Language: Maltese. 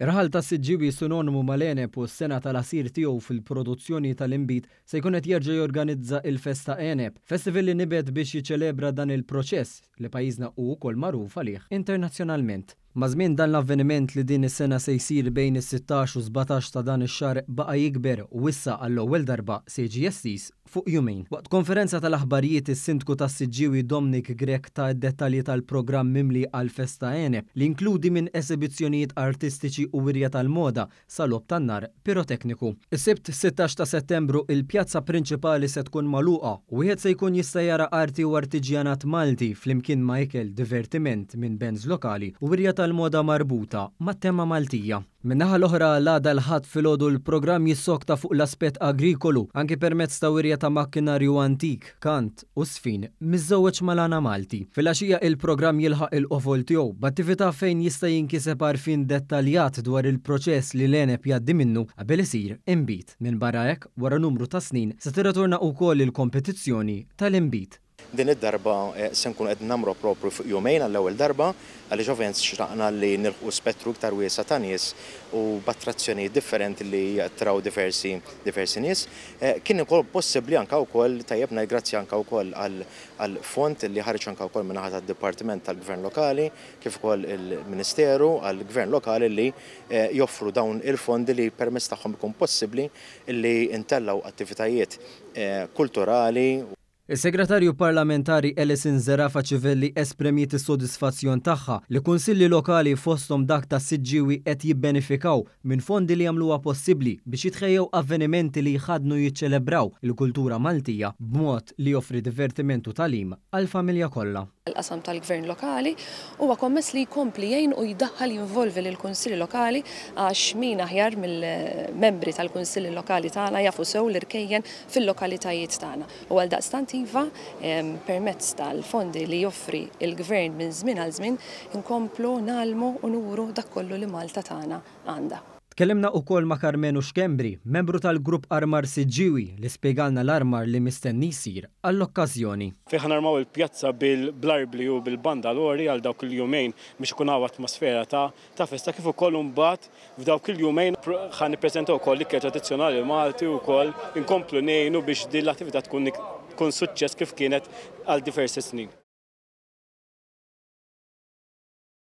Irħal ta' siġġibi sinonimu mal po u s-sena tal-asir tiegħu fil-produzzjoni tal-imbit se jkun qed jerġa' jorganizza il-Festa Enep, festival li nibet biex jiċċelebra dan il-proċess li pajjiżna u wkoll magħruf għalih internazzjonalment. Mażmin dan l-avveniment li din is-sena se jsir bejn is-16 u 17 ta' dan ix-xahar baqa' jikber u issa għall-ewwel darba se jiġi fuq jumin. Waqt konferenza tal-aħbarijiet is-sindku tas siġġiwi Domnik Grek ta' dettalji tal-programm mimli għal festa ene li inkludi minn esibizzjonijiet artistiċi u wirja tal-moda salob tan-nar pirotekniku. Is-sibt 16 ta' settembru il-pjazza prinċipali se tkun maluqa u wieħed se jkun jista' jara arti u artiġjanat Malti flimkien Michael divertiment minn benz lokali u wirja tal-moda marbuta mat-tema Maltija. Minnaħa l-oħra l-għada l ħad fil-ħodu l-program jissokta fuq l-aspet agrikolu, anki permezz ta' wirja ta' makkinarju antik, kant u sfin, mizzowċ malana Malti. Fil-axija il-program jilħaq il-qofol tiegħu, b'attività fejn jista' jinkiseb arfin dettaljat dwar il-proċess li l-enep jaddi minnu qabel isir imbit. Minn barajek, hekk, wara numru ta' snin, se tirritorna wkoll il-kompetizzjoni tal-imbit. Din id-darba eh, se nkun qed nagħmlu propru fuq jumejn għall-ewwel darba għal ġovens xraqna li nilħu spettru iktar wiesa ta' nies u b'attrazzjoni differenti li jattraw diversi diversi nies. Eh, kien ukoll possibbli anka wkoll tajjebna grazzi anka wkoll għal font li ħarġ anka wkoll minn ħadd dipartiment tal-Gvern Lokali kif ukoll il-Ministeru għall-Gvern Lokali li eh, joffru dawn il-fondi li permess tagħhom ikun possibbli li intellaw attivitajiet kulturali Is-segretarju parlamentari Elisin Zerafa ċivelli espremiet is-sodisfazzjon tagħha li kunsilli lokali fostom dak ta' siġġiwi qed jibbenefikaw minn fondi li jamluwa possibbli biex jitħejjew avvenimenti li jħadnu jiċċelebraw il-kultura Maltija b'mod li joffri divertimentu talim għal familja kollha. Il-qasam tal-gvern lokali huwa kommess li jkompli jgħin u jdaħħal jinvolvi lil kunsilli lokali għax min aħjar mill-membri tal-kunsilli lokali tagħna jafu sew l-irkejjen fil-lokalitajiet tagħna. U għal daqstanti innovattiva permezz tal-fondi li joffri il-gvern minn żmien għal żmien inkomplu nalmu u nuru dak kollu li Malta tagħna għandha. Tkellimna u kol ma' Karmenu Xkembri, membru tal-grupp Armar Siġiwi li spiegalna l-armar li mistenni sir għall-okkazjoni. Fiħan armaw il-pjazza bil-blarbli u bil-banda l-ori għal dawk il-jumejn biex ikun għaw atmosfera ta' ta' festa kif ukoll mbagħad f'dawk il-jumejn ħan nippreżentaw ukoll l tradizjonali tradizzjonali Malti kol inkomplu ngħinu biex din l-attività tkun tkun suċċess kif kienet għal diversi snin.